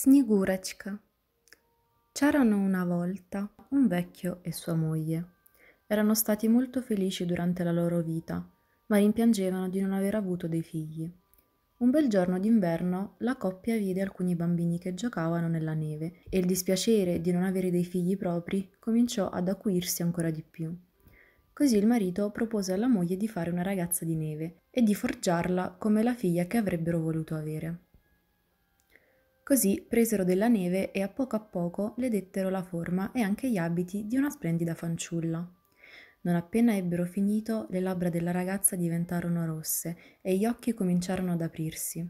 Sniguracka. C'erano una volta un vecchio e sua moglie. Erano stati molto felici durante la loro vita, ma rimpiangevano di non aver avuto dei figli. Un bel giorno d'inverno la coppia vide alcuni bambini che giocavano nella neve e il dispiacere di non avere dei figli propri cominciò ad acuirsi ancora di più. Così il marito propose alla moglie di fare una ragazza di neve e di forgiarla come la figlia che avrebbero voluto avere. Così presero della neve e a poco a poco le dettero la forma e anche gli abiti di una splendida fanciulla. Non appena ebbero finito, le labbra della ragazza diventarono rosse e gli occhi cominciarono ad aprirsi.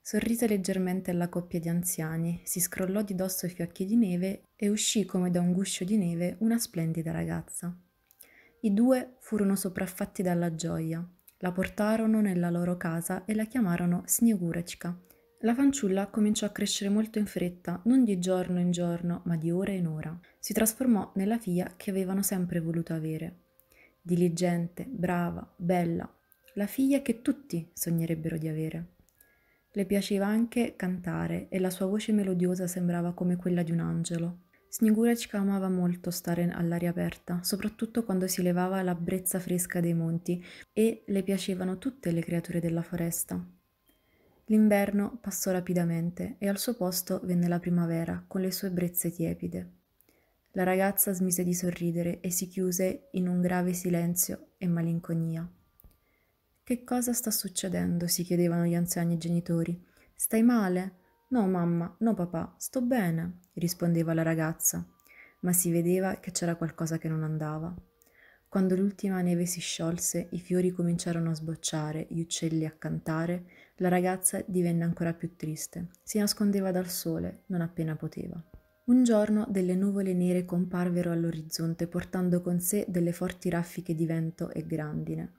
Sorrise leggermente alla coppia di anziani, si scrollò di dosso i fiocchi di neve e uscì come da un guscio di neve una splendida ragazza. I due furono sopraffatti dalla gioia, la portarono nella loro casa e la chiamarono Snegurechka, la fanciulla cominciò a crescere molto in fretta, non di giorno in giorno, ma di ora in ora. Si trasformò nella figlia che avevano sempre voluto avere. Diligente, brava, bella, la figlia che tutti sognerebbero di avere. Le piaceva anche cantare e la sua voce melodiosa sembrava come quella di un angelo. Snigurec amava molto stare all'aria aperta, soprattutto quando si levava la brezza fresca dei monti, e le piacevano tutte le creature della foresta, L'inverno passò rapidamente e al suo posto venne la primavera con le sue brezze tiepide. La ragazza smise di sorridere e si chiuse in un grave silenzio e malinconia. Che cosa sta succedendo? si chiedevano gli anziani genitori. Stai male? No, mamma, no, papà, sto bene, rispondeva la ragazza, ma si vedeva che c'era qualcosa che non andava. Quando l'ultima neve si sciolse, i fiori cominciarono a sbocciare, gli uccelli a cantare la ragazza divenne ancora più triste. Si nascondeva dal sole non appena poteva. Un giorno delle nuvole nere comparvero all'orizzonte portando con sé delle forti raffiche di vento e grandine.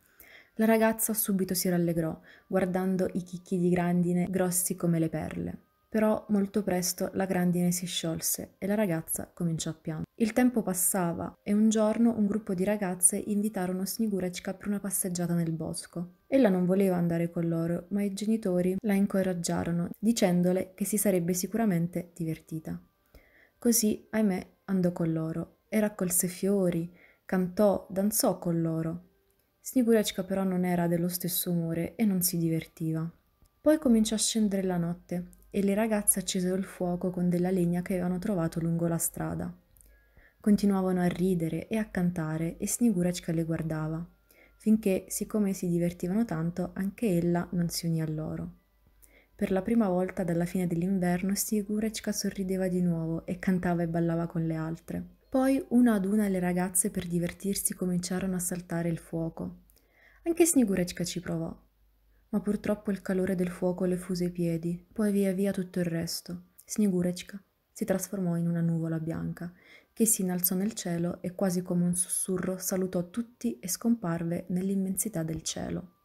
La ragazza subito si rallegrò, guardando i chicchi di grandine grossi come le perle. Però molto presto la grandine si sciolse e la ragazza cominciò a piangere. Il tempo passava e un giorno un gruppo di ragazze invitarono Snigurechka per una passeggiata nel bosco. Ella non voleva andare con loro, ma i genitori la incoraggiarono, dicendole che si sarebbe sicuramente divertita. Così, ahimè, andò con loro e raccolse fiori, cantò, danzò con loro. Snigurechka però non era dello stesso umore e non si divertiva. Poi cominciò a scendere la notte e le ragazze accesero il fuoco con della legna che avevano trovato lungo la strada. Continuavano a ridere e a cantare e Snigurachka le guardava, finché, siccome si divertivano tanto, anche ella non si unì a loro. Per la prima volta dalla fine dell'inverno Snigurachka sorrideva di nuovo e cantava e ballava con le altre. Poi una ad una le ragazze per divertirsi cominciarono a saltare il fuoco. Anche Snigurachka ci provò, ma purtroppo il calore del fuoco le fuse i piedi, poi via via tutto il resto. Snigurechka si trasformò in una nuvola bianca che si innalzò nel cielo e quasi come un sussurro salutò tutti e scomparve nell'immensità del cielo.